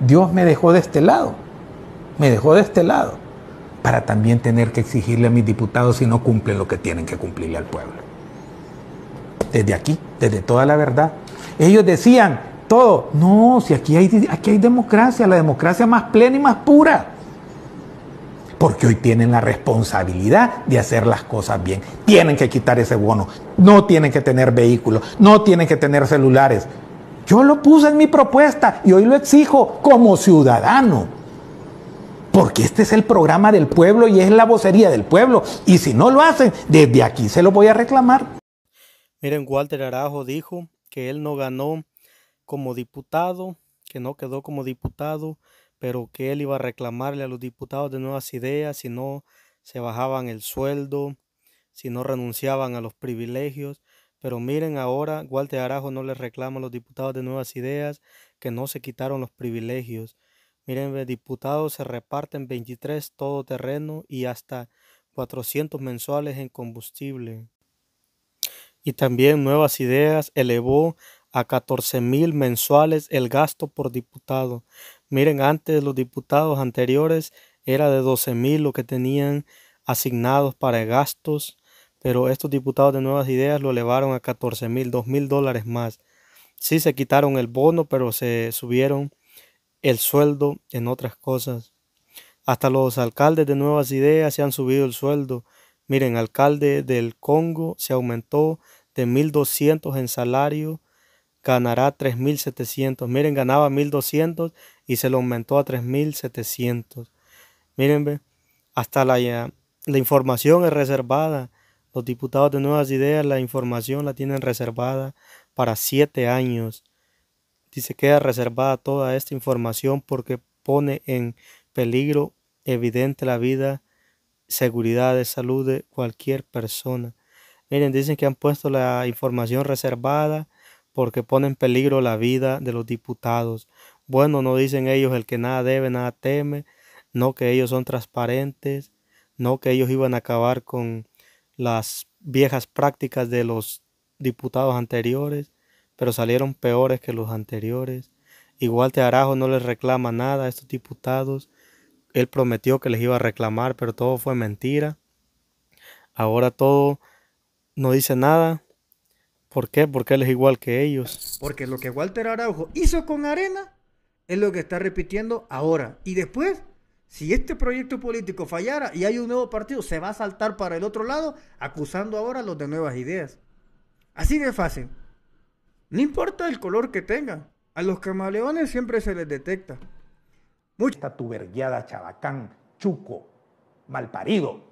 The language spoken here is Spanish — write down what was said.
Dios me dejó de este lado, me dejó de este lado, para también tener que exigirle a mis diputados si no cumplen lo que tienen que cumplirle al pueblo. Desde aquí, desde toda la verdad. Ellos decían, todo, no, si aquí hay, aquí hay democracia, la democracia más plena y más pura porque hoy tienen la responsabilidad de hacer las cosas bien. Tienen que quitar ese bono, no tienen que tener vehículos, no tienen que tener celulares, yo lo puse en mi propuesta y hoy lo exijo como ciudadano. Porque este es el programa del pueblo y es la vocería del pueblo. Y si no lo hacen, desde aquí se lo voy a reclamar. Miren, Walter Arajo dijo que él no ganó como diputado, que no quedó como diputado, pero que él iba a reclamarle a los diputados de nuevas ideas si no se bajaban el sueldo, si no renunciaban a los privilegios. Pero miren ahora, Walter Arajo no les reclama a los diputados de Nuevas Ideas que no se quitaron los privilegios. Miren, diputados se reparten 23 todo terreno y hasta 400 mensuales en combustible. Y también Nuevas Ideas elevó a 14 mil mensuales el gasto por diputado. Miren, antes los diputados anteriores era de 12 mil lo que tenían asignados para gastos pero estos diputados de Nuevas Ideas lo elevaron a 14 mil, 2 mil dólares más. Sí se quitaron el bono, pero se subieron el sueldo en otras cosas. Hasta los alcaldes de Nuevas Ideas se han subido el sueldo. Miren, alcalde del Congo se aumentó de 1.200 en salario, ganará 3.700. Miren, ganaba 1.200 y se lo aumentó a 3.700. Miren, hasta la, la información es reservada los diputados de Nuevas Ideas la información la tienen reservada para siete años. Dice queda reservada toda esta información porque pone en peligro evidente la vida, seguridad de salud de cualquier persona. Miren, dicen que han puesto la información reservada porque pone en peligro la vida de los diputados. Bueno, no dicen ellos el que nada debe, nada teme, no que ellos son transparentes, no que ellos iban a acabar con las viejas prácticas de los diputados anteriores, pero salieron peores que los anteriores. Igual arajo no les reclama nada a estos diputados. Él prometió que les iba a reclamar, pero todo fue mentira. Ahora todo no dice nada. ¿Por qué? Porque él es igual que ellos. Porque lo que Walter Araujo hizo con Arena es lo que está repitiendo ahora. Y después si este proyecto político fallara y hay un nuevo partido, se va a saltar para el otro lado, acusando ahora a los de nuevas ideas. Así de fácil. No importa el color que tengan, a los camaleones siempre se les detecta. Mucha Esta tubergueada, chabacán, chuco, malparido.